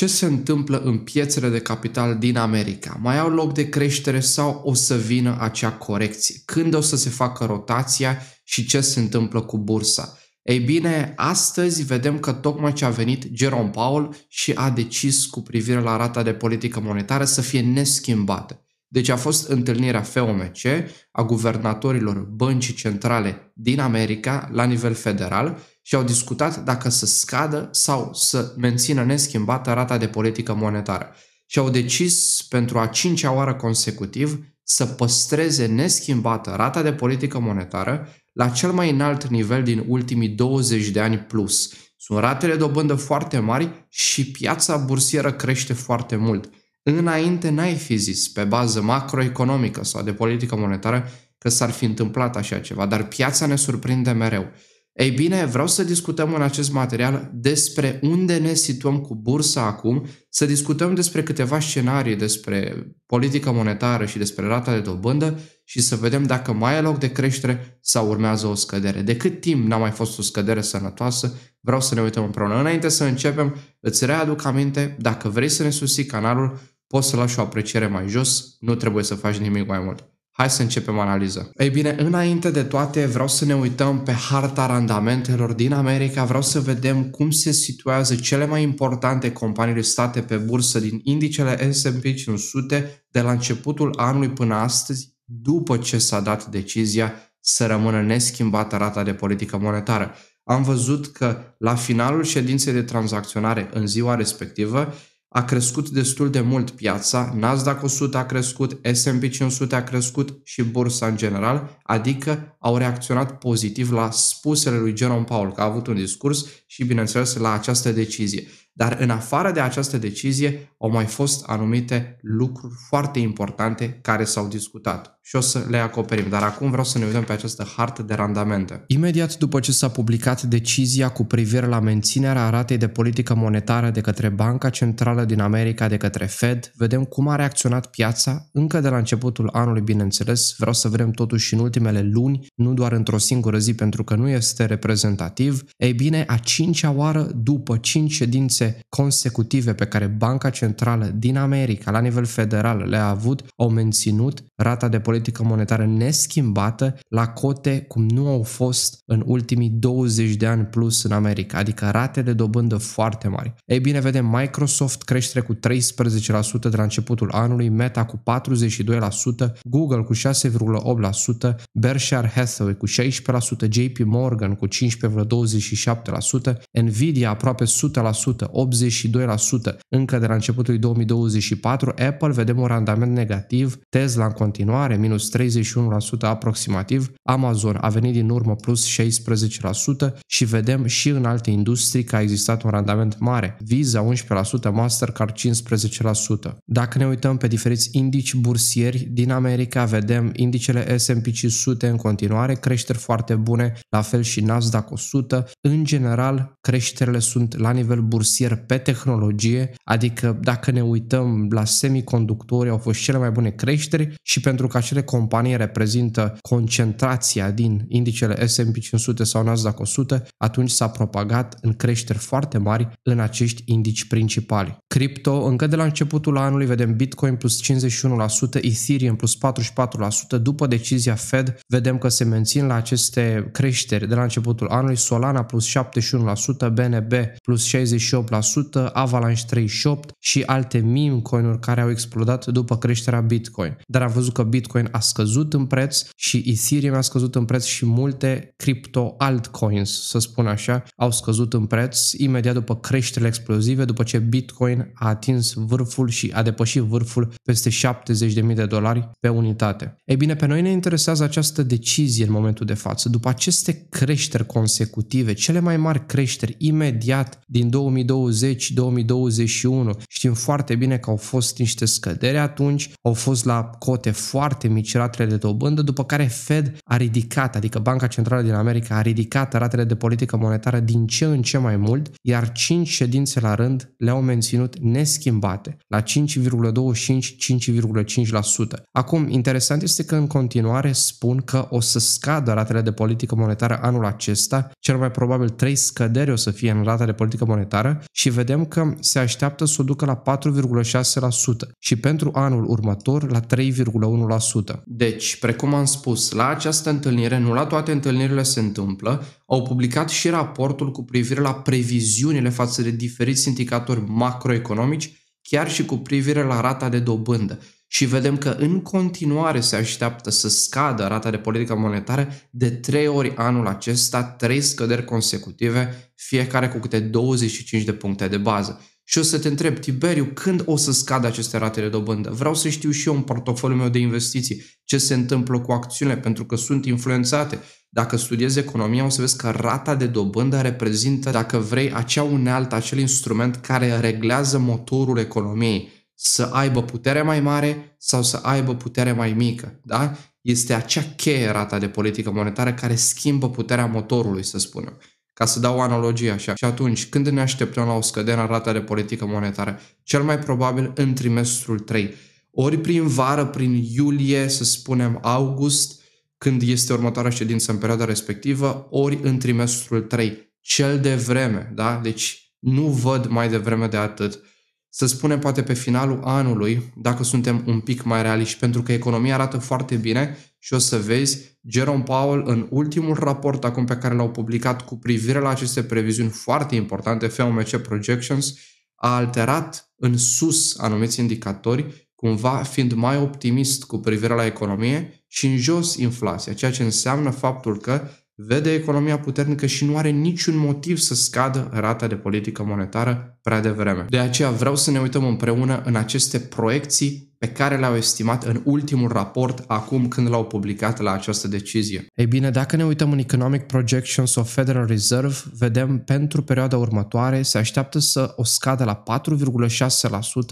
ce se întâmplă în piețele de capital din America? Mai au loc de creștere sau o să vină acea corecție? Când o să se facă rotația și ce se întâmplă cu bursa? Ei bine, astăzi vedem că tocmai ce a venit Jerome Powell și a decis cu privire la rata de politică monetară să fie neschimbată. Deci a fost întâlnirea FOMC a guvernatorilor băncii centrale din America la nivel federal și au discutat dacă să scadă sau să mențină neschimbată rata de politică monetară și au decis pentru a cincea oară consecutiv să păstreze neschimbată rata de politică monetară la cel mai înalt nivel din ultimii 20 de ani plus. Sunt ratele dobândă foarte mari și piața bursieră crește foarte mult. Înainte n-ai fi zis, pe bază macroeconomică sau de politică monetară, că s-ar fi întâmplat așa ceva, dar piața ne surprinde mereu. Ei bine, vreau să discutăm în acest material despre unde ne situăm cu bursa acum, să discutăm despre câteva scenarii despre politică monetară și despre rata de dobândă și să vedem dacă mai e loc de creștere sau urmează o scădere. De cât timp n-a mai fost o scădere sănătoasă, vreau să ne uităm împreună. Înainte să începem, îți readuc aminte, dacă vrei să ne susții canalul, poți să lași o apreciere mai jos, nu trebuie să faci nimic mai mult. Hai să începem analiza. Ei bine, înainte de toate vreau să ne uităm pe harta randamentelor din America, vreau să vedem cum se situează cele mai importante companii listate pe bursă din indicele S&P 500 de la începutul anului până astăzi, după ce s-a dat decizia să rămână neschimbată rata de politică monetară. Am văzut că la finalul ședinței de tranzacționare în ziua respectivă, a crescut destul de mult piața, Nasdaq 100 a crescut, S&P 500 a crescut și bursa în general, adică au reacționat pozitiv la spusele lui Jerome Powell, că a avut un discurs și, bineînțeles, la această decizie. Dar în afară de această decizie au mai fost anumite lucruri foarte importante care s-au discutat și o să le acoperim. Dar acum vreau să ne uităm pe această hartă de randamente. Imediat după ce s-a publicat decizia cu privire la menținerea ratei de politică monetară de către Banca Centrală din America de către Fed, vedem cum a reacționat piața încă de la începutul anului, bineînțeles. Vreau să vedem totuși în ultimele luni, nu doar într-o singură zi pentru că nu este reprezentativ. Ei bine, a cincea oară după cinci ședințe consecutive pe care Banca Centrală din America la nivel federal le-a avut, au menținut rata de politică politică monetară neschimbată la cote cum nu au fost în ultimii 20 de ani plus în America, adică rate de dobândă foarte mari. Ei bine, vedem Microsoft creștere cu 13% de la începutul anului, Meta cu 42%, Google cu 6,8%, Berkshire Hathaway cu 16%, JP Morgan cu 15,27%, Nvidia aproape 100%, 82% încă de la începutul 2024, Apple vedem un randament negativ, Tesla în continuare, minus 31% aproximativ, Amazon a venit din urmă plus 16% și vedem și în alte industrii că a existat un randament mare, Visa 11%, Mastercard 15%. Dacă ne uităm pe diferiți indici bursieri din America, vedem indicele S&P 500 în continuare, creșteri foarte bune, la fel și Nasdaq 100. În general, creșterile sunt la nivel bursier pe tehnologie, adică dacă ne uităm la semiconductori, au fost cele mai bune creșteri și pentru că acele companii reprezintă concentrația din indicele S&P 500 sau Nasdaq 100, atunci s-a propagat în creșteri foarte mari în acești indici principali. Cripto, încă de la începutul anului vedem Bitcoin plus 51%, Ethereum plus 44%, după decizia Fed vedem că se mențin la aceste creșteri de la începutul anului, Solana plus 71%, BNB plus 68%, Avalanche 38% și alte meme coin-uri care au explodat după creșterea Bitcoin. Dar am văzut că Bitcoin Bitcoin a scăzut în preț și Ethereum a scăzut în preț și multe crypto altcoins, să spun așa, au scăzut în preț imediat după creșterile explozive, după ce Bitcoin a atins vârful și a depășit vârful peste 70.000 de dolari pe unitate. Ei bine, pe noi ne interesează această decizie în momentul de față. După aceste creșteri consecutive, cele mai mari creșteri imediat din 2020-2021, știm foarte bine că au fost niște scăderi atunci, au fost la cote foarte mici ratele de dobândă, după care Fed a ridicat, adică Banca Centrală din America a ridicat ratele de politică monetară din ce în ce mai mult, iar 5 ședințe la rând le-au menținut neschimbate, la 5,25-5,5%. Acum, interesant este că în continuare spun că o să scadă ratele de politică monetară anul acesta, cel mai probabil 3 scăderi o să fie în rata de politică monetară și vedem că se așteaptă să o ducă la 4,6% și pentru anul următor la 3,1%. 100%. Deci, precum am spus, la această întâlnire, nu la toate întâlnirile se întâmplă, au publicat și raportul cu privire la previziunile față de diferiți indicatori macroeconomici, chiar și cu privire la rata de dobândă. Și vedem că în continuare se așteaptă să scadă rata de politică monetară de 3 ori anul acesta, 3 scăderi consecutive, fiecare cu câte 25 de puncte de bază. Și o să te întreb, Tiberiu, când o să scadă aceste rate de dobândă? Vreau să știu și eu în portofoliul meu de investiții ce se întâmplă cu acțiunile, pentru că sunt influențate. Dacă studiezi economia, o să vezi că rata de dobândă reprezintă, dacă vrei, acea unealtă, acel instrument care reglează motorul economiei să aibă putere mai mare sau să aibă putere mai mică. Da? Este acea cheie rata de politică monetară care schimbă puterea motorului, să spunem ca să dau o analogie așa. Și atunci, când ne așteptăm la o scădere în rata de politică monetară? Cel mai probabil în trimestrul 3. Ori prin vară, prin iulie, să spunem august, când este următoarea ședință în perioada respectivă, ori în trimestrul 3. Cel de vreme, da? Deci nu văd mai devreme de atât să spunem poate pe finalul anului, dacă suntem un pic mai realiști, pentru că economia arată foarte bine și o să vezi Jerome Powell în ultimul raport acum pe care l-au publicat cu privire la aceste previziuni foarte importante, FOMC Projections, a alterat în sus anumiți indicatori, cumva fiind mai optimist cu privire la economie și în jos inflația, ceea ce înseamnă faptul că vede economia puternică și nu are niciun motiv să scadă rata de politică monetară prea devreme. De aceea vreau să ne uităm împreună în aceste proiecții pe care le-au estimat în ultimul raport acum când l-au publicat la această decizie. Ei bine, dacă ne uităm în Economic Projections of Federal Reserve, vedem pentru perioada următoare se așteaptă să o scadă la 4,6%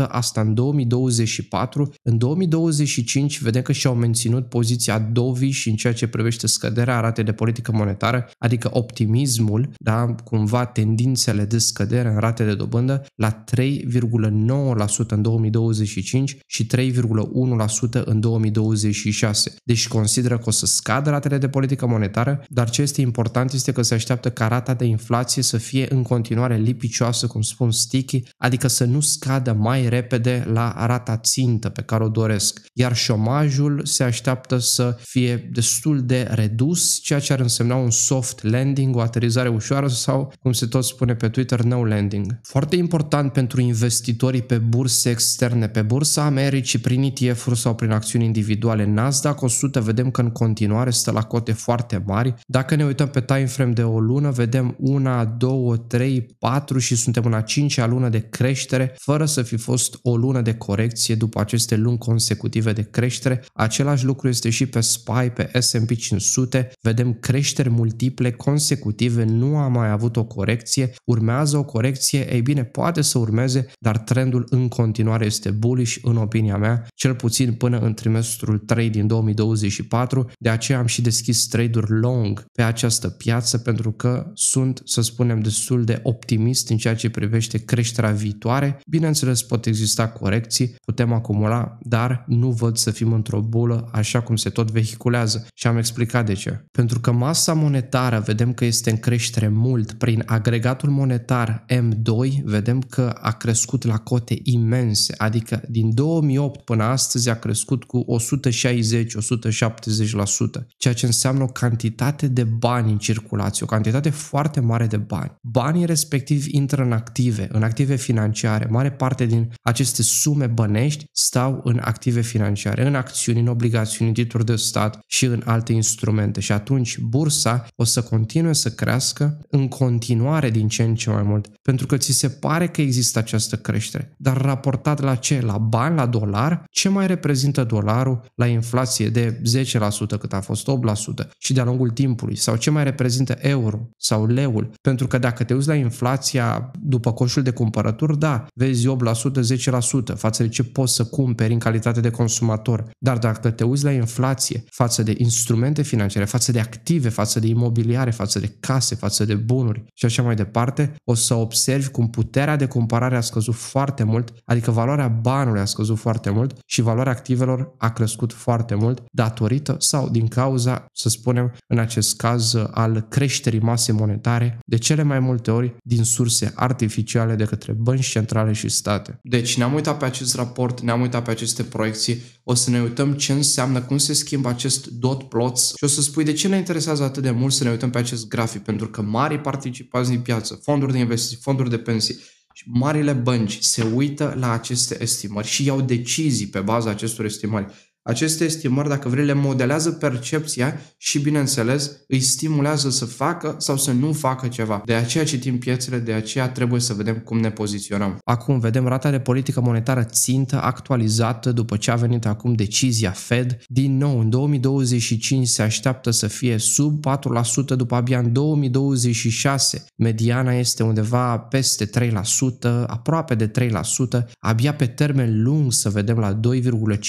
asta în 2024. În 2025 vedem că și-au menținut poziția dovi și în ceea ce privește scăderea ratei de politică monetară, adică optimismul, da, cumva tendințele de scădere în rate de dobândă la 3,9% în 2025 și 3, 3,1% în 2026. Deci consideră că o să scadă ratele de politică monetară, dar ce este important este că se așteaptă ca rata de inflație să fie în continuare lipicioasă, cum spun sticky, adică să nu scadă mai repede la rata țintă pe care o doresc. Iar șomajul se așteaptă să fie destul de redus, ceea ce ar însemna un soft landing, o aterizare ușoară sau, cum se tot spune pe Twitter, no landing. Foarte important pentru investitorii pe burse externe, pe bursa Americii, și prin ETF-uri sau prin acțiuni individuale Nasdaq 100 vedem că în continuare stă la cote foarte mari. Dacă ne uităm pe time frame de o lună, vedem una, două, trei, patru și suntem în a cincea lună de creștere, fără să fi fost o lună de corecție după aceste luni consecutive de creștere. Același lucru este și pe SPY, pe S&P 500, vedem creșteri multiple consecutive, nu a mai avut o corecție, urmează o corecție, ei bine, poate să urmeze, dar trendul în continuare este bullish în opinia mea, cel puțin până în trimestrul 3 din 2024, de aceea am și deschis trade-uri long pe această piață pentru că sunt, să spunem, destul de optimist în ceea ce privește creșterea viitoare. Bineînțeles, pot exista corecții, putem acumula, dar nu văd să fim într-o bulă așa cum se tot vehiculează și am explicat de ce. Pentru că masa monetară vedem că este în creștere mult prin agregatul monetar M2, vedem că a crescut la cote imense, adică din 2008 2008 până astăzi a crescut cu 160-170%, ceea ce înseamnă o cantitate de bani în circulație, o cantitate foarte mare de bani. Banii respectiv intră în active, în active financiare. Mare parte din aceste sume bănești stau în active financiare, în acțiuni, în obligațiuni, în titluri de stat și în alte instrumente. Și atunci bursa o să continue să crească în continuare din ce în ce mai mult, pentru că ți se pare că există această creștere, dar raportat la ce? La bani, la dolari, dolar, ce mai reprezintă dolarul la inflație de 10% cât a fost 8% și de-a lungul timpului, sau ce mai reprezintă euro sau leul, pentru că dacă te uiți la inflația după coșul de cumpărături, da, vezi 8%, 10% față de ce poți să cumperi în calitate de consumator, dar dacă te uiți la inflație față de instrumente financiare, față de active, față de imobiliare, față de case, față de bunuri și așa mai departe, o să observi cum puterea de cumpărare a scăzut foarte mult, adică valoarea banului a scăzut foarte foarte mult și valoarea activelor a crescut foarte mult datorită sau din cauza, să spunem, în acest caz al creșterii masei monetare, de cele mai multe ori din surse artificiale de către bănci centrale și state. Deci ne-am uitat pe acest raport, ne-am uitat pe aceste proiecții, o să ne uităm ce înseamnă, cum se schimbă acest dot plots și o să spui de ce ne interesează atât de mult să ne uităm pe acest grafic, pentru că mari participanți din piață, fonduri de investiții, fonduri de pensii, marile bănci se uită la aceste estimări și iau decizii pe baza acestor estimări. Aceste estimări, dacă vrei, le modelează percepția și, bineînțeles, îi stimulează să facă sau să nu facă ceva. De aceea citim piețele, de aceea trebuie să vedem cum ne poziționăm. Acum vedem rata de politică monetară țintă actualizată după ce a venit acum decizia Fed. Din nou, în 2025 se așteaptă să fie sub 4%, după abia în 2026. Mediana este undeva peste 3%, aproape de 3%, abia pe termen lung să vedem la 2,5%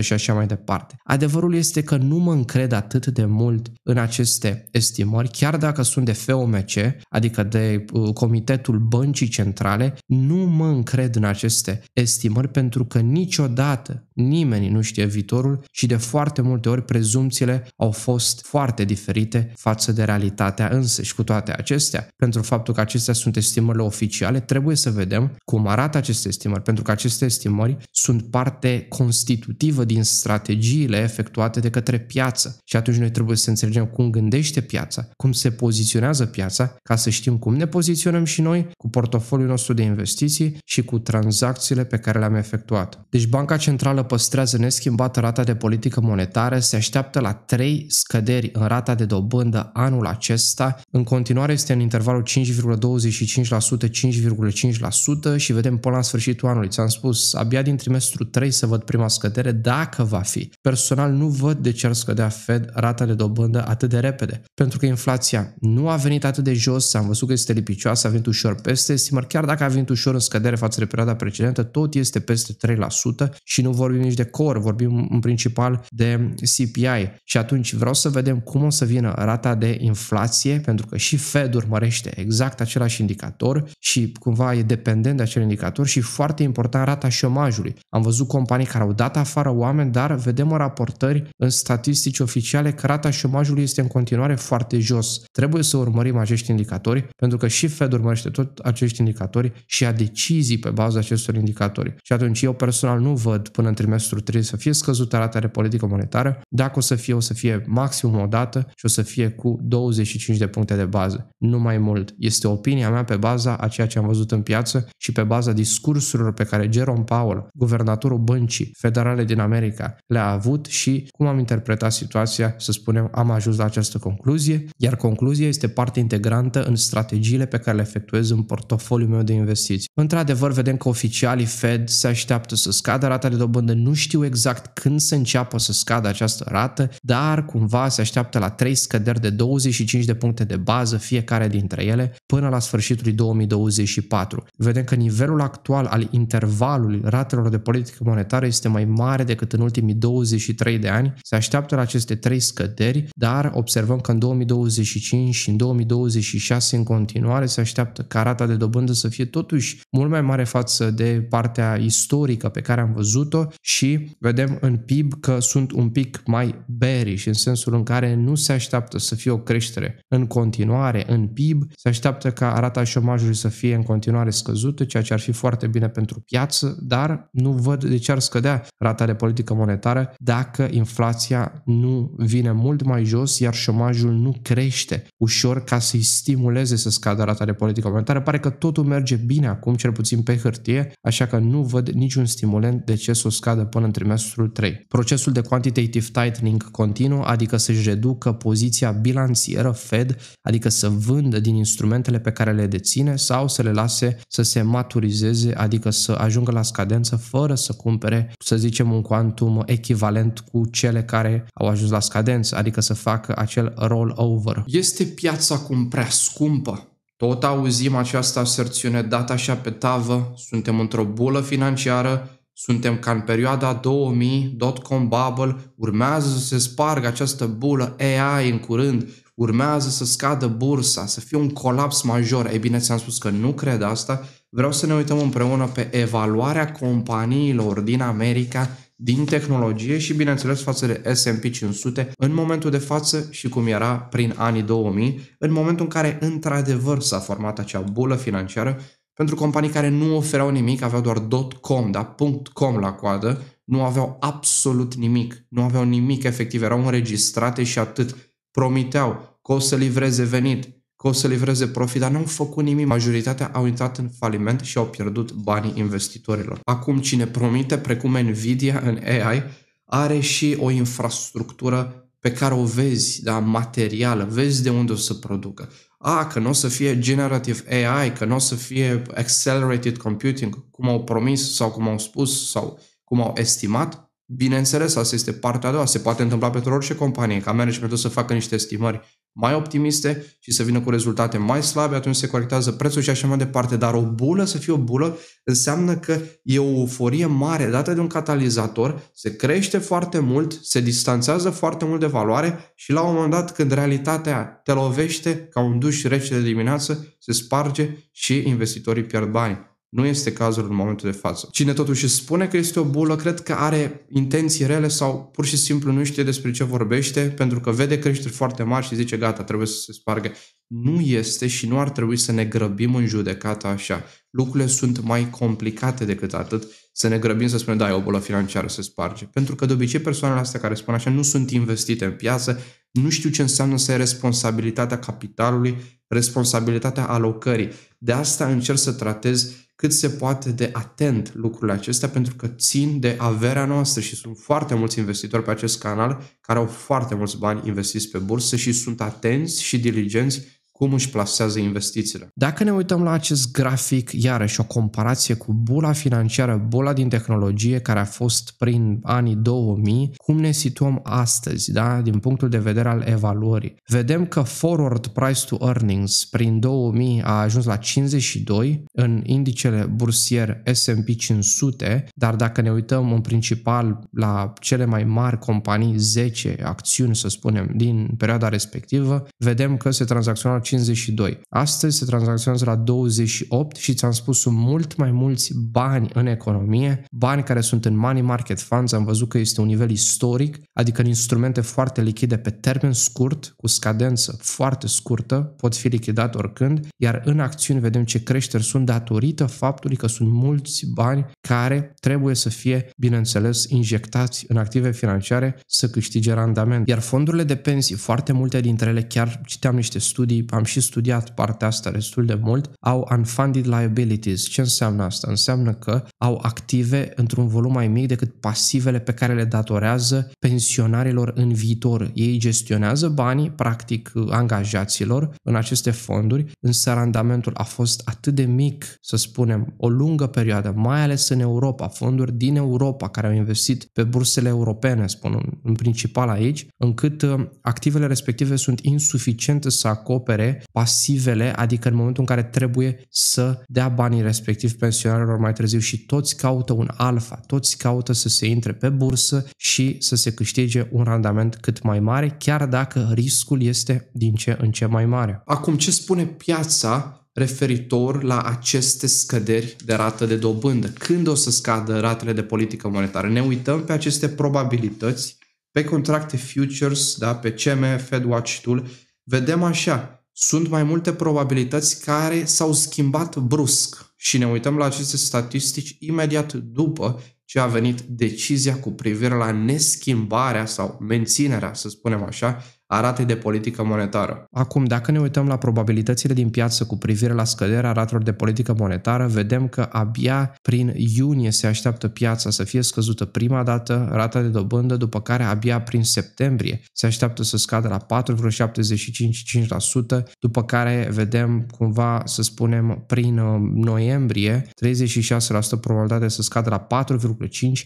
și așa mai departe. Adevărul este că nu mă încred atât de mult în aceste estimări, chiar dacă sunt de FOMC, adică de uh, Comitetul Băncii Centrale, nu mă încred în aceste estimări pentru că niciodată Nimeni nu știe viitorul și de foarte multe ori prezumțiile au fost foarte diferite față de realitatea însă și cu toate acestea. Pentru faptul că acestea sunt estimările oficiale, trebuie să vedem cum arată aceste estimări, pentru că aceste estimări sunt parte constitutivă din strategiile efectuate de către piață. Și atunci noi trebuie să înțelegem cum gândește piața, cum se poziționează piața, ca să știm cum ne poziționăm și noi cu portofoliul nostru de investiții și cu tranzacțiile pe care le-am efectuat. Deci Banca Centrală păstrează neschimbată rata de politică monetară, se așteaptă la 3 scăderi în rata de dobândă anul acesta. În continuare este în intervalul 5,25%-5,5% și vedem până la sfârșitul anului. Ți-am spus, abia din trimestru 3 să văd prima scădere, dacă va fi. Personal nu văd de ce ar scădea Fed rata de dobândă atât de repede, pentru că inflația nu a venit atât de jos, am văzut că este lipicioasă, a venit ușor peste estimări, chiar dacă a venit ușor în scădere față de perioada precedentă, tot este peste 3% și nu vorbim vorbim nici de core, vorbim în principal de CPI. Și atunci vreau să vedem cum o să vină rata de inflație, pentru că și Fed urmărește exact același indicator și cumva e dependent de acel indicator și foarte important rata șomajului. Am văzut companii care au dat afară oameni, dar vedem în raportări, în statistici oficiale, că rata șomajului este în continuare foarte jos. Trebuie să urmărim acești indicatori, pentru că și Fed urmărește tot acești indicatori și a decizii pe baza acestor indicatori. Și atunci eu personal nu văd până în trimestrul 3 să fie scăzută rata de politică monetară. Dacă o să fie, o să fie maximum o dată și o să fie cu 25 de puncte de bază. Nu mai mult. Este opinia mea pe baza a ceea ce am văzut în piață și pe baza discursurilor pe care Jerome Powell, guvernatorul băncii federale din America, le-a avut și cum am interpretat situația, să spunem, am ajuns la această concluzie, iar concluzia este parte integrantă în strategiile pe care le efectuez în portofoliul meu de investiții. Într-adevăr, vedem că oficialii Fed se așteaptă să scadă rata de dobândă nu știu exact când se înceapă să scadă această rată, dar cumva se așteaptă la 3 scăderi de 25 de puncte de bază fiecare dintre ele până la sfârșitul 2024. Vedem că nivelul actual al intervalului ratelor de politică monetară este mai mare decât în ultimii 23 de ani. Se așteaptă la aceste 3 scăderi, dar observăm că în 2025 și în 2026 în continuare se așteaptă ca rata de dobândă să fie totuși mult mai mare față de partea istorică pe care am văzut-o și vedem în PIB că sunt un pic mai bearish, în sensul în care nu se așteaptă să fie o creștere în continuare în PIB, se așteaptă ca rata șomajului să fie în continuare scăzută, ceea ce ar fi foarte bine pentru piață, dar nu văd de ce ar scădea rata de politică monetară dacă inflația nu vine mult mai jos, iar șomajul nu crește ușor ca să-i stimuleze să scadă rata de politică monetară. Pare că totul merge bine acum, cel puțin pe hârtie, așa că nu văd niciun stimulent de ce să o scadă scadă până în trimestrul 3. Procesul de quantitative tightening continuă, adică să-și reducă poziția bilanțieră Fed, adică să vândă din instrumentele pe care le deține sau să le lase să se maturizeze, adică să ajungă la scadență fără să cumpere, să zicem, un quantum echivalent cu cele care au ajuns la scadență, adică să facă acel rollover. Este piața cum prea scumpă? Tot auzim această aserțiune dată așa pe tavă, suntem într-o bulă financiară, suntem ca în perioada 2000, dot-com bubble, urmează să se spargă această bulă AI în curând, urmează să scadă bursa, să fie un colaps major. Ei bine, ți-am spus că nu cred asta. Vreau să ne uităm împreună pe evaluarea companiilor din America din tehnologie și, bineînțeles, față de S&P 500 în momentul de față și cum era prin anii 2000, în momentul în care, într-adevăr, s-a format acea bulă financiară pentru companii care nu oferau nimic, aveau doar .com, da, .com la coadă, nu aveau absolut nimic, nu aveau nimic efectiv, erau înregistrate și atât. Promiteau că o să livreze venit, că o să livreze profit, dar n-au făcut nimic. Majoritatea au intrat în faliment și au pierdut banii investitorilor. Acum cine promite, precum Nvidia în AI, are și o infrastructură pe care o vezi, da, materială, vezi de unde o să producă a, că nu o să fie generative AI, că nu o să fie accelerated computing, cum au promis sau cum au spus sau cum au estimat, bineînțeles, asta este partea a doua. Se poate întâmpla pentru orice companie, ca managementul să facă niște estimări mai optimiste și să vină cu rezultate mai slabe, atunci se corectează prețul și așa mai departe. Dar o bulă, să fie o bulă, înseamnă că e o euforie mare dată de un catalizator, se crește foarte mult, se distanțează foarte mult de valoare și la un moment dat, când realitatea te lovește ca un duș rece de dimineață, se sparge și investitorii pierd bani. Nu este cazul în momentul de față. Cine totuși își spune că este o bulă, cred că are intenții rele sau pur și simplu nu știe despre ce vorbește pentru că vede creșteri foarte mari și zice gata, trebuie să se spargă. Nu este și nu ar trebui să ne grăbim în judecata așa. Lucrurile sunt mai complicate decât atât să ne grăbim să spunem da, e o bulă financiară, se sparge. Pentru că de obicei persoanele astea care spun așa nu sunt investite în piață, nu știu ce înseamnă să ai responsabilitatea capitalului, responsabilitatea alocării. De asta încerc să tratez cât se poate de atent lucrurile acestea pentru că țin de averea noastră și sunt foarte mulți investitori pe acest canal care au foarte mulți bani investiți pe bursă și sunt atenți și diligenți cum își plasează investițiile. Dacă ne uităm la acest grafic, iarăși o comparație cu bula financiară, bula din tehnologie care a fost prin anii 2000, cum ne situăm astăzi, da, din punctul de vedere al evaluării. Vedem că forward price to earnings prin 2000 a ajuns la 52 în indicele bursier S&P 500, dar dacă ne uităm în principal la cele mai mari companii, 10 acțiuni, să spunem, din perioada respectivă, vedem că se tranzacționează 52. Astăzi se tranzacționează la 28 și ți-am spus sunt mult mai mulți bani în economie, bani care sunt în money market funds, am văzut că este un nivel istoric, adică în instrumente foarte lichide pe termen scurt, cu scadență foarte scurtă, pot fi lichidat oricând, iar în acțiuni vedem ce creșteri sunt datorită faptului că sunt mulți bani care trebuie să fie, bineînțeles, injectați în active financiare să câștige randament. Iar fondurile de pensii, foarte multe dintre ele, chiar citeam niște studii, am și studiat partea asta destul de mult, au unfunded liabilities. Ce înseamnă asta? Înseamnă că au active într-un volum mai mic decât pasivele pe care le datorează pensionarilor în viitor. Ei gestionează banii, practic, angajaților în aceste fonduri, însă randamentul a fost atât de mic, să spunem, o lungă perioadă, mai ales în Europa, fonduri din Europa care au investit pe bursele europene, spun în principal aici, încât uh, activele respective sunt insuficiente să acopere pasivele, adică în momentul în care trebuie să dea banii respectiv pensionarilor mai târziu și toți caută un alfa, toți caută să se intre pe bursă și să se câștige un randament cât mai mare, chiar dacă riscul este din ce în ce mai mare. Acum, ce spune piața referitor la aceste scăderi de rată de dobândă? Când o să scadă ratele de politică monetară? Ne uităm pe aceste probabilități pe contracte futures, da, pe CME, Fed Watch Tool, vedem așa, sunt mai multe probabilități care s-au schimbat brusc și ne uităm la aceste statistici imediat după ce a venit decizia cu privire la neschimbarea sau menținerea, să spunem așa, a ratei de politică monetară. Acum, dacă ne uităm la probabilitățile din piață cu privire la scăderea ratelor de politică monetară, vedem că abia prin iunie se așteaptă piața să fie scăzută prima dată rata de dobândă, după care abia prin septembrie se așteaptă să scadă la 4,75-5%, după care vedem cumva, să spunem, prin uh, noiembrie 36% probabilitate să scadă la 4,5%.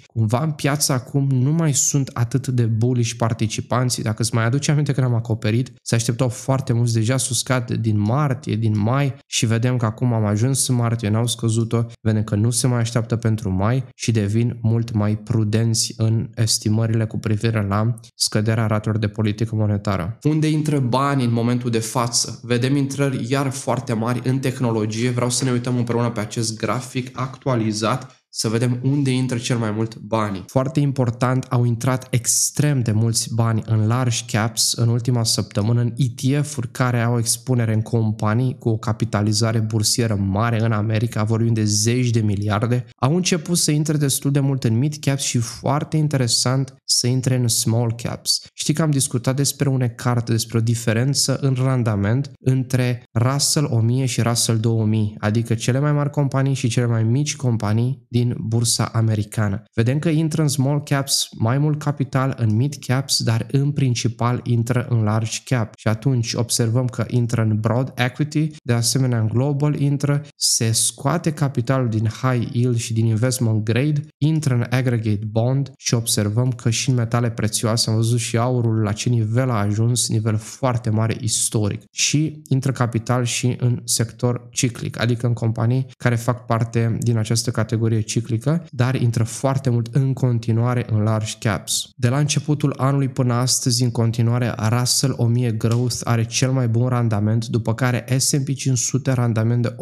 Cumva în piață acum nu mai sunt atât de bullish participanții. Dacă îți mai aduce aminte proiecte când am acoperit se așteptau foarte mulți deja suscat din martie, din mai și vedem că acum am ajuns în martie, n-au scăzut-o, vedem că nu se mai așteaptă pentru mai și devin mult mai prudenți în estimările cu privire la scăderea ratelor de politică monetară. Unde intră banii în momentul de față? Vedem intrări iar foarte mari în tehnologie, vreau să ne uităm împreună pe acest grafic actualizat să vedem unde intră cel mai mult banii. Foarte important, au intrat extrem de mulți bani în large caps în ultima săptămână în ETF-uri care au expunere în companii cu o capitalizare bursieră mare în America, vorbim de zeci de miliarde. Au început să intre destul de mult în mid caps și foarte interesant să intre în small caps. Știi că am discutat despre une carte despre o diferență în randament între Russell 1000 și Russell 2000, adică cele mai mari companii și cele mai mici companii din din bursa americană. Vedem că intră în small caps mai mult capital în mid caps, dar în principal intră în large cap și atunci observăm că intră în broad equity, de asemenea în global intră, se scoate capitalul din high yield și din investment grade, intră în aggregate bond și observăm că și în metale prețioase am văzut și aurul la ce nivel a ajuns, nivel foarte mare istoric și intră capital și în sector ciclic, adică în companii care fac parte din această categorie ciclică, dar intră foarte mult în continuare în large caps. De la începutul anului până astăzi, în continuare, Russell 1000 Growth are cel mai bun randament, după care S&P 500 randament de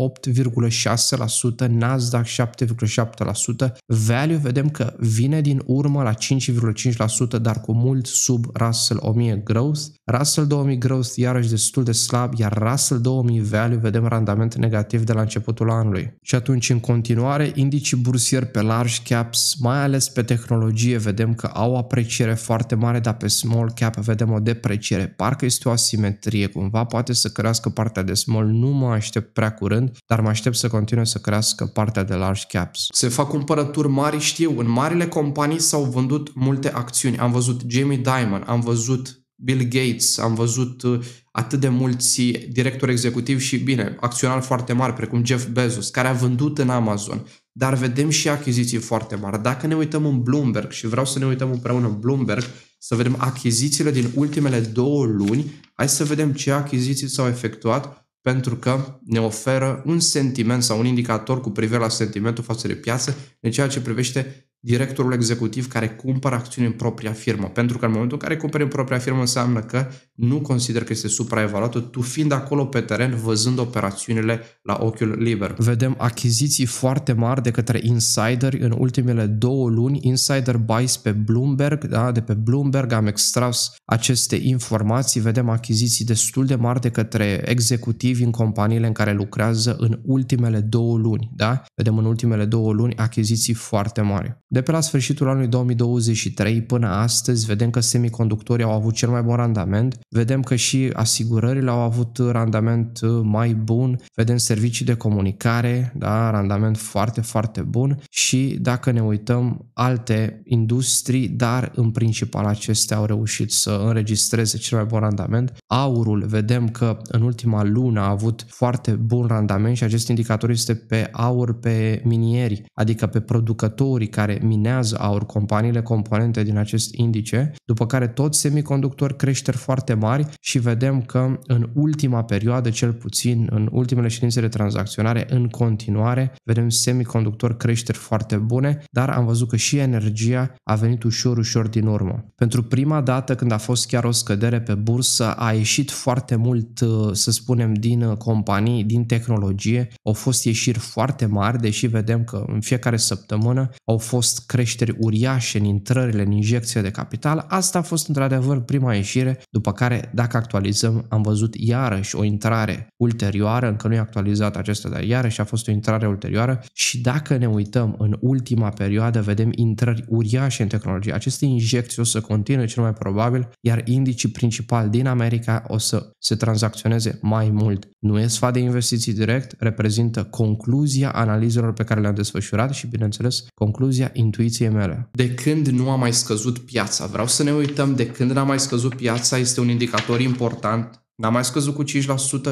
8,6%, Nasdaq 7,7%, Value vedem că vine din urmă la 5,5%, dar cu mult sub Russell 1000 Growth. Russell 2000 Growth iarăși destul de slab, iar Russell 2000 Value vedem randament negativ de la începutul anului. Și atunci, în continuare, indicii bursi bursieri pe large caps, mai ales pe tehnologie, vedem că au apreciere foarte mare, dar pe small cap vedem o depreciere. Parcă este o asimetrie, cumva poate să crească partea de small, nu mă aștept prea curând, dar mă aștept să continue să crească partea de large caps. Se fac cumpărături mari, știu, în marile companii s-au vândut multe acțiuni. Am văzut Jamie Dimon, am văzut Bill Gates, am văzut uh, atât de mulți directori executivi și, bine, acționari foarte mari, precum Jeff Bezos, care a vândut în Amazon, dar vedem și achiziții foarte mari. Dacă ne uităm în Bloomberg și vreau să ne uităm împreună în Bloomberg, să vedem achizițiile din ultimele două luni, hai să vedem ce achiziții s-au efectuat pentru că ne oferă un sentiment sau un indicator cu privire la sentimentul față de piață în ceea ce privește directorul executiv care cumpără acțiuni în propria firmă. Pentru că în momentul în care cumperi în propria firmă înseamnă că nu consider că este supraevaluată, tu fiind acolo pe teren, văzând operațiunile la ochiul liber. Vedem achiziții foarte mari de către insider în ultimele două luni, insider buys pe Bloomberg, da, de pe Bloomberg am extras aceste informații, vedem achiziții destul de mari de către executivi în companiile în care lucrează în ultimele două luni, da? Vedem în ultimele două luni achiziții foarte mari. De pe la sfârșitul anului 2023 până astăzi vedem că semiconductorii au avut cel mai bun randament, vedem că și asigurările au avut randament uh, mai bun, vedem servicii de comunicare, da, randament foarte, foarte bun și dacă ne uităm alte industrii, dar în principal acestea au reușit să înregistreze cel mai bun randament. Aurul, vedem că în ultima lună a avut foarte bun randament și acest indicator este pe aur pe minieri, adică pe producătorii care minează aur, companiile componente din acest indice, după care tot semiconductori creșteri foarte mari și vedem că în ultima perioadă, cel puțin în ultimele ședințe de tranzacționare, în continuare, vedem semiconductori creșteri foarte bune, dar am văzut că și energia a venit ușor, ușor din urmă. Pentru prima dată, când a fost chiar o scădere pe bursă, a ieșit foarte mult, să spunem, din companii, din tehnologie, au fost ieșiri foarte mari, deși vedem că în fiecare săptămână au fost fost creșteri uriașe în intrările, în injecția de capital, asta a fost într-adevăr prima ieșire, după care, dacă actualizăm, am văzut iarăși o intrare ulterioară, încă nu e actualizat acesta, dar iarăși a fost o intrare ulterioară și dacă ne uităm în ultima perioadă, vedem intrări uriașe în tehnologie. Aceste injecții o să continue cel mai probabil, iar indicii principal din America o să se tranzacționeze mai mult. Nu e sfat de investiții direct, reprezintă concluzia analizelor pe care le-am desfășurat și, bineînțeles, concluzia intuiției mele. De când nu a mai scăzut piața? Vreau să ne uităm de când n-a mai scăzut piața, este un indicator important. N-a mai scăzut cu 5%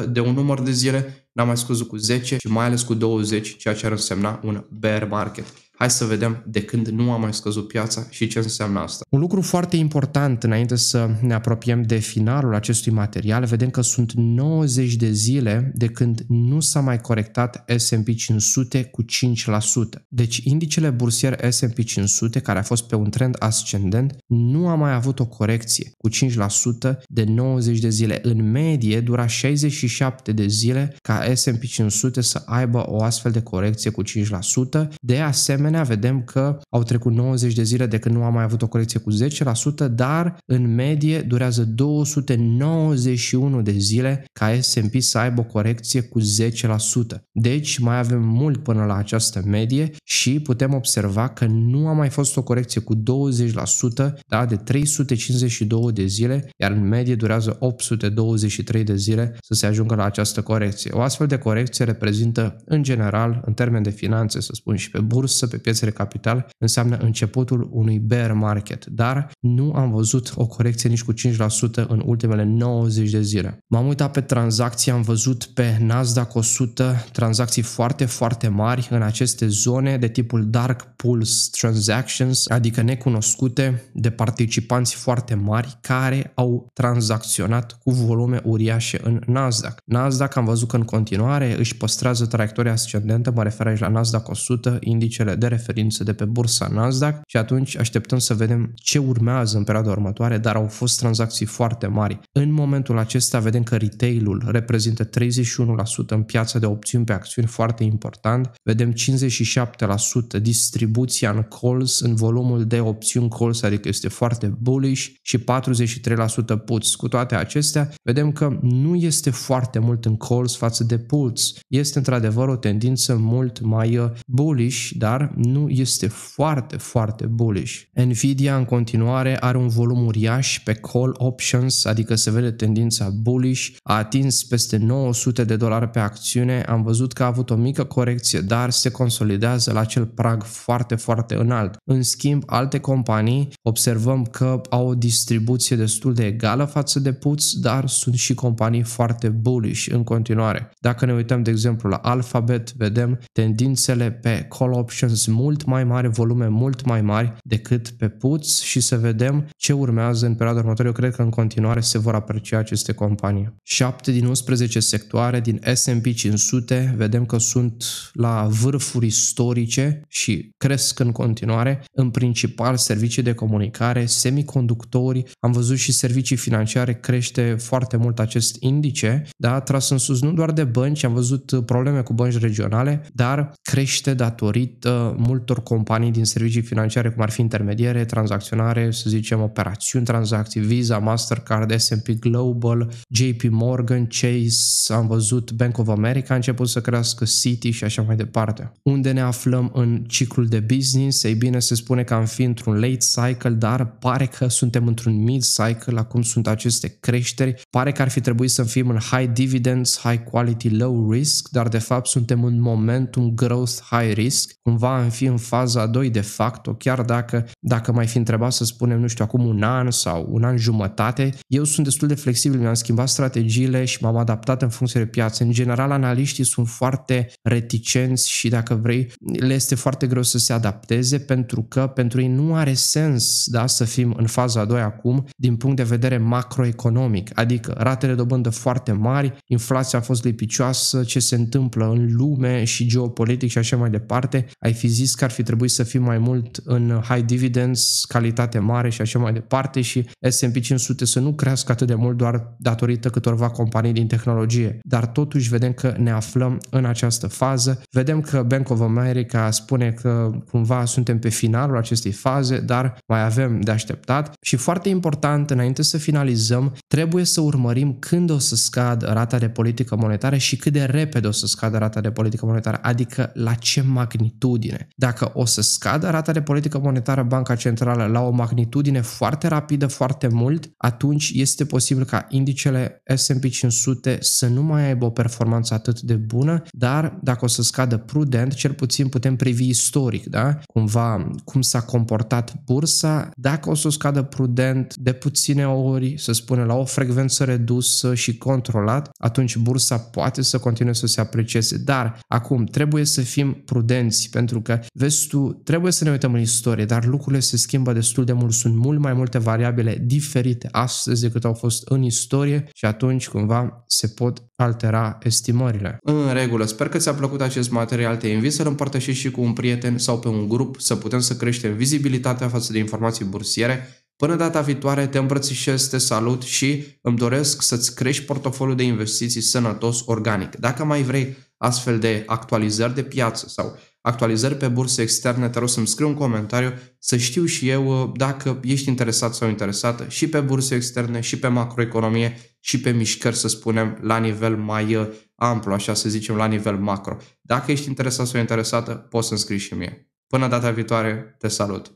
de un număr de zile, n-a mai scăzut cu 10 și mai ales cu 20, ceea ce ar însemna un bear market. Hai să vedem de când nu a mai scăzut piața și ce înseamnă asta. Un lucru foarte important înainte să ne apropiem de finalul acestui material, vedem că sunt 90 de zile de când nu s-a mai corectat S&P 500 cu 5%. Deci indicele bursier S&P 500, care a fost pe un trend ascendent, nu a mai avut o corecție cu 5% de 90 de zile. În medie dura 67 de zile ca S&P 500 să aibă o astfel de corecție cu 5%. De asemenea, asemenea, vedem că au trecut 90 de zile de când nu am mai avut o corecție cu 10%, dar în medie durează 291 de zile ca S&P să aibă o corecție cu 10%. Deci mai avem mult până la această medie și putem observa că nu a mai fost o corecție cu 20%, da, de 352 de zile, iar în medie durează 823 de zile să se ajungă la această corecție. O astfel de corecție reprezintă, în general, în termen de finanțe, să spun și pe bursă, pe pe piețele capital înseamnă începutul unui bear market, dar nu am văzut o corecție nici cu 5% în ultimele 90 de zile. M-am uitat pe tranzacții, am văzut pe Nasdaq 100 tranzacții foarte, foarte mari în aceste zone de tipul Dark Pulse Transactions, adică necunoscute de participanți foarte mari care au tranzacționat cu volume uriașe în Nasdaq. Nasdaq am văzut că în continuare își păstrează traiectoria ascendentă, mă refer aici la Nasdaq 100, indicele de de referință de pe bursa Nasdaq și atunci așteptăm să vedem ce urmează în perioada următoare, dar au fost tranzacții foarte mari. În momentul acesta vedem că retailul reprezintă 31% în piața de opțiuni pe acțiuni, foarte important. Vedem 57% distribuția în calls, în volumul de opțiuni calls, adică este foarte bullish și 43% puts. Cu toate acestea, vedem că nu este foarte mult în calls față de puts. Este într-adevăr o tendință mult mai uh, bullish, dar nu este foarte, foarte bullish. Nvidia în continuare are un volum uriaș pe call options, adică se vede tendința bullish, a atins peste 900 de dolari pe acțiune, am văzut că a avut o mică corecție, dar se consolidează la acel prag foarte, foarte înalt. În schimb, alte companii observăm că au o distribuție destul de egală față de puț, dar sunt și companii foarte bullish în continuare. Dacă ne uităm, de exemplu, la Alphabet, vedem tendințele pe call options mult mai mari, volume mult mai mari decât pe puț și să vedem ce urmează în perioada următoare. Eu cred că în continuare se vor aprecia aceste companii. 7 din 11 sectoare din S&P 500 vedem că sunt la vârfuri istorice și cresc în continuare, în principal servicii de comunicare, semiconductori, am văzut și servicii financiare crește foarte mult acest indice, da, tras în sus nu doar de bănci, am văzut probleme cu bănci regionale, dar crește datorită multor companii din servicii financiare, cum ar fi intermediere, tranzacționare, să zicem operațiuni, tranzacții, Visa, Mastercard, S&P Global, JP Morgan, Chase, am văzut Bank of America a început să crească, City și așa mai departe. Unde ne aflăm în ciclul de business? Ei bine, se spune că am fi într-un late cycle, dar pare că suntem într-un mid cycle, acum sunt aceste creșteri. Pare că ar fi trebuit să fim în high dividends, high quality, low risk, dar de fapt suntem în momentum growth, high risk. Cumva am fi în faza a 2 de facto, chiar dacă, dacă mai fi întrebat să spunem, nu știu, acum un an sau un an jumătate, eu sunt destul de flexibil, mi-am schimbat strategiile și m-am adaptat în funcție de piață. În general, analiștii sunt foarte reticenți și dacă vrei, le este foarte greu să se adapteze pentru că pentru ei nu are sens da, să fim în faza a 2 acum din punct de vedere macroeconomic, adică ratele dobândă foarte mari, inflația a fost lipicioasă, ce se întâmplă în lume și geopolitic și așa mai departe, ai fi fi zis că ar fi trebuit să fii mai mult în high dividends, calitate mare și așa mai departe și S&P 500 să nu crească atât de mult doar datorită câtorva companii din tehnologie. Dar totuși vedem că ne aflăm în această fază. Vedem că Bank of America spune că cumva suntem pe finalul acestei faze, dar mai avem de așteptat și foarte important, înainte să finalizăm, trebuie să urmărim când o să scadă rata de politică monetară și cât de repede o să scadă rata de politică monetară, adică la ce magnitudine creștere. Dacă o să scadă rata de politică monetară Banca Centrală la o magnitudine foarte rapidă, foarte mult, atunci este posibil ca indicele S&P 500 să nu mai aibă o performanță atât de bună, dar dacă o să scadă prudent, cel puțin putem privi istoric, da? Cumva cum s-a comportat bursa, dacă o să scadă prudent de puține ori, să spunem, la o frecvență redusă și controlat, atunci bursa poate să continue să se aprecieze. Dar acum trebuie să fim prudenți pentru că, vezi tu, trebuie să ne uităm în istorie, dar lucrurile se schimbă destul de mult, sunt mult mai multe variabile diferite astăzi decât au fost în istorie și atunci cumva se pot altera estimările. În regulă, sper că ți-a plăcut acest material, te invit să-l împărtășești și cu un prieten sau pe un grup să putem să creștem vizibilitatea față de informații bursiere Până data viitoare te îmbrățișez, te salut și îmi doresc să-ți crești portofoliul de investiții sănătos organic. Dacă mai vrei astfel de actualizări de piață sau actualizări pe burse externe, te rog să-mi scrii un comentariu să știu și eu uh, dacă ești interesat sau interesată și pe burse externe, și pe macroeconomie, și pe mișcări, să spunem, la nivel mai uh, amplu, așa să zicem, la nivel macro. Dacă ești interesat sau interesată, poți să-mi scrii și mie. Până data viitoare, te salut!